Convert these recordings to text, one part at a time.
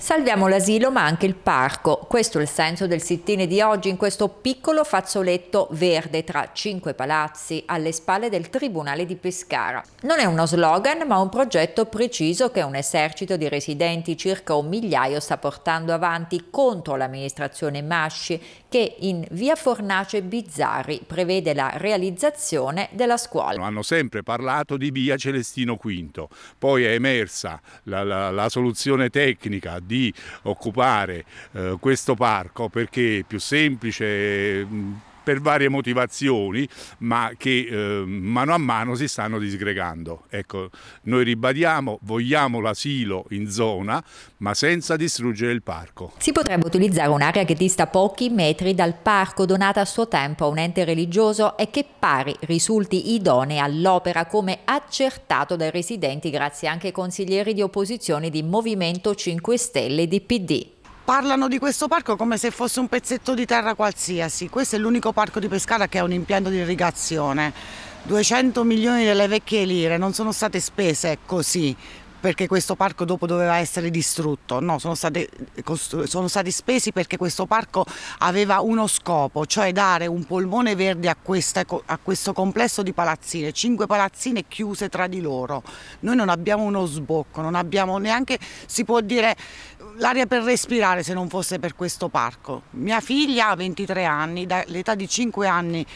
Salviamo l'asilo ma anche il parco. Questo è il senso del sittine di oggi in questo piccolo fazzoletto verde tra cinque palazzi alle spalle del Tribunale di Pescara. Non è uno slogan ma un progetto preciso che un esercito di residenti circa un migliaio sta portando avanti contro l'amministrazione Masci che in via Fornace Bizzarri prevede la realizzazione della scuola. Hanno sempre parlato di via Celestino V, poi è emersa la, la, la soluzione tecnica di occupare eh, questo parco perché è più semplice, mm, per varie motivazioni, ma che eh, mano a mano si stanno disgregando. Ecco, noi ribadiamo, vogliamo l'asilo in zona, ma senza distruggere il parco. Si potrebbe utilizzare un'area che dista pochi metri dal parco, donata a suo tempo a un ente religioso e che pare risulti idonea all'opera, come accertato dai residenti grazie anche ai consiglieri di opposizione di Movimento 5 Stelle e di PD. Parlano di questo parco come se fosse un pezzetto di terra qualsiasi. Questo è l'unico parco di Pescara che ha un impianto di irrigazione. 200 milioni delle vecchie lire non sono state spese così, perché questo parco dopo doveva essere distrutto, no, sono stati, sono stati spesi perché questo parco aveva uno scopo, cioè dare un polmone verde a, questa, a questo complesso di palazzine, cinque palazzine chiuse tra di loro. Noi non abbiamo uno sbocco, non abbiamo neanche, si può dire, l'aria per respirare se non fosse per questo parco. Mia figlia ha 23 anni, dall'età di 5 anni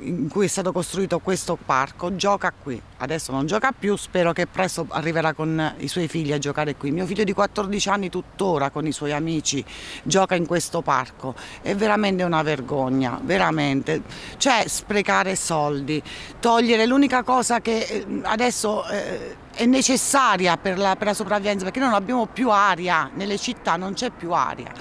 in cui è stato costruito questo parco gioca qui, adesso non gioca più, spero che presto arriverà con i suoi figli a giocare qui. Mio figlio di 14 anni tuttora con i suoi amici gioca in questo parco, è veramente una vergogna, veramente, cioè sprecare soldi, togliere l'unica cosa che eh, adesso... Eh, è necessaria per la, per la sopravvivenza perché noi non abbiamo più aria, nelle città non c'è più aria.